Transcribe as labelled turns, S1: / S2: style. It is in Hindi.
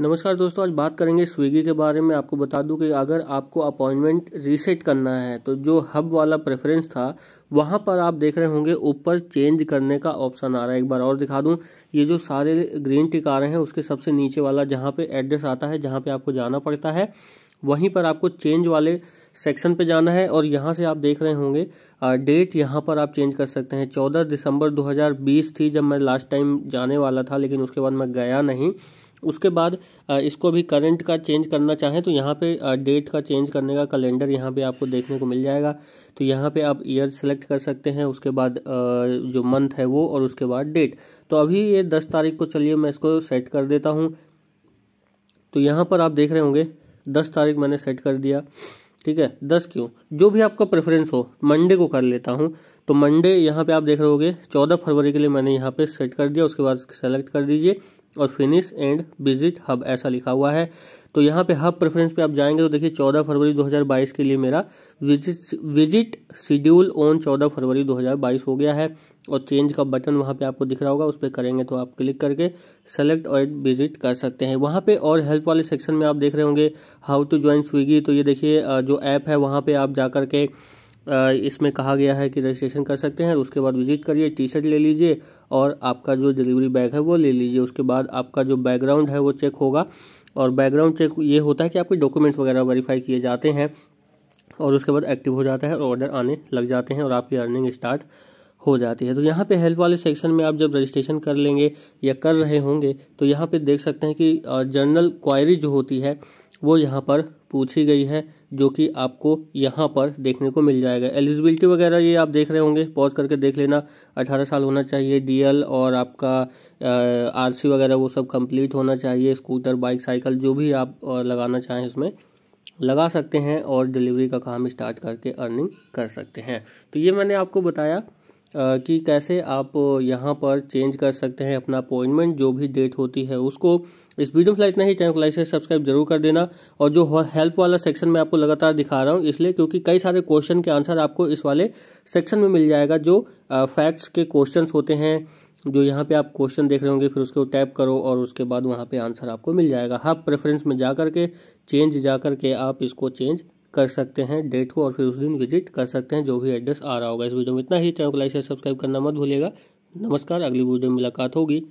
S1: नमस्कार दोस्तों आज बात करेंगे स्विगी के बारे में आपको बता दूं कि अगर आपको अपॉइंटमेंट रीसेट करना है तो जो हब वाला प्रेफरेंस था वहां पर आप देख रहे होंगे ऊपर चेंज करने का ऑप्शन आ रहा है एक बार और दिखा दूं ये जो सारे ग्रीन टिक आ रहे हैं उसके सबसे नीचे वाला जहां पे एड्रेस आता है जहां पे आपको जाना पड़ता है वहीं पर आपको चेंज वाले सेक्शन पे जाना है और यहाँ से आप देख रहे होंगे डेट यहाँ पर आप चेंज कर सकते हैं चौदह दिसंबर दो थी जब मैं लास्ट टाइम जाने वाला था लेकिन उसके बाद मैं गया नहीं उसके बाद इसको भी करंट का चेंज करना चाहें तो यहाँ पे डेट का चेंज करने का कैलेंडर यहाँ पे आपको देखने को मिल जाएगा तो यहाँ पे आप ईयर सेलेक्ट कर सकते हैं उसके बाद जो मंथ है वो और उसके बाद डेट तो अभी ये दस तारीख को चलिए मैं इसको सेट कर देता हूँ तो यहाँ पर आप देख रहे होंगे दस तारीख मैंने सेट कर दिया ठीक है दस क्यों जो भी आपका प्रेफरेंस हो मंडे को कर लेता हूँ तो मंडे यहाँ पे आप देख रहे होगे चौदह फरवरी के लिए मैंने यहाँ पे सेट कर दिया उसके बाद सेलेक्ट कर दीजिए और फिनिश एंड विजिट हब ऐसा लिखा हुआ है तो यहाँ पे हब प्रेफरेंस पे आप जाएंगे तो देखिए 14 फरवरी 2022 के लिए मेरा विजिट विजिट शेड्यूल ऑन 14 फरवरी 2022 हो गया है और चेंज का बटन वहाँ पे आपको दिख रहा होगा उस पर करेंगे तो आप क्लिक करके सेलेक्ट और विजिट कर सकते हैं वहाँ पे और हेल्प वाले सेक्शन में आप देख रहे होंगे हाउ टू ज्वाइन स्विगी तो ये देखिए जो ऐप है वहाँ पर आप जा के इसमें कहा गया है कि रजिस्ट्रेशन कर सकते हैं उसके बाद विजिट करिए टी शर्ट ले लीजिए और आपका जो डिलीवरी बैग है वो ले लीजिए उसके बाद आपका जो बैकग्राउंड है वो चेक होगा और बैकग्राउंड चेक ये होता है कि आपके डॉक्यूमेंट्स वगैरह वेरीफाई किए जाते हैं और उसके बाद एक्टिव हो जाता है और ऑर्डर आने लग जाते हैं और आपकी अर्निंग स्टार्ट हो जाती है तो यहाँ पे हेल्प वाले सेक्शन में आप जब रजिस्ट्रेशन कर लेंगे या कर रहे होंगे तो यहाँ पे देख सकते हैं कि जर्नल क्वायरी जो होती है वो यहाँ पर पूछी गई है जो कि आपको यहाँ पर देखने को मिल जाएगा एलिजिबिलिटी वगैरह ये आप देख रहे होंगे पॉज करके देख लेना 18 साल होना चाहिए डीएल और आपका आरसी वगैरह वो सब कंप्लीट होना चाहिए स्कूटर बाइक साइकिल जो भी आप लगाना चाहें इसमें लगा सकते हैं और डिलीवरी का काम स्टार्ट करके अर्निंग कर सकते हैं तो ये मैंने आपको बताया कि कैसे आप यहाँ पर चेंज कर सकते हैं अपना अपॉइंटमेंट जो भी डेट होती है उसको इस वीडियो फिलहाल इतना ही चैनल को लाइक से सब्सक्राइब जरूर कर देना और जो हेल्प वाला सेक्शन मैं आपको लगातार दिखा रहा हूँ इसलिए क्योंकि कई सारे क्वेश्चन के आंसर आपको इस वाले सेक्शन में मिल जाएगा जो फैक्ट्स के क्वेश्चन होते हैं जो यहाँ पे आप क्वेश्चन देख रहे होंगे फिर उसको टैप करो और उसके बाद वहाँ पे आंसर आपको मिल जाएगा हब हाँ प्रेफरेंस में जा कर के चेंज जा कर के आप इसको चेंज कर सकते हैं डेट को और फिर उस दिन विजिट कर सकते हैं जो भी एड्रेस आ रहा होगा इस वीडियो में इतना ही चैनल को लाइक से सब्सक्राइब करना मत भूलिएगा नमस्कार अगली वीडियो में मुलाकात होगी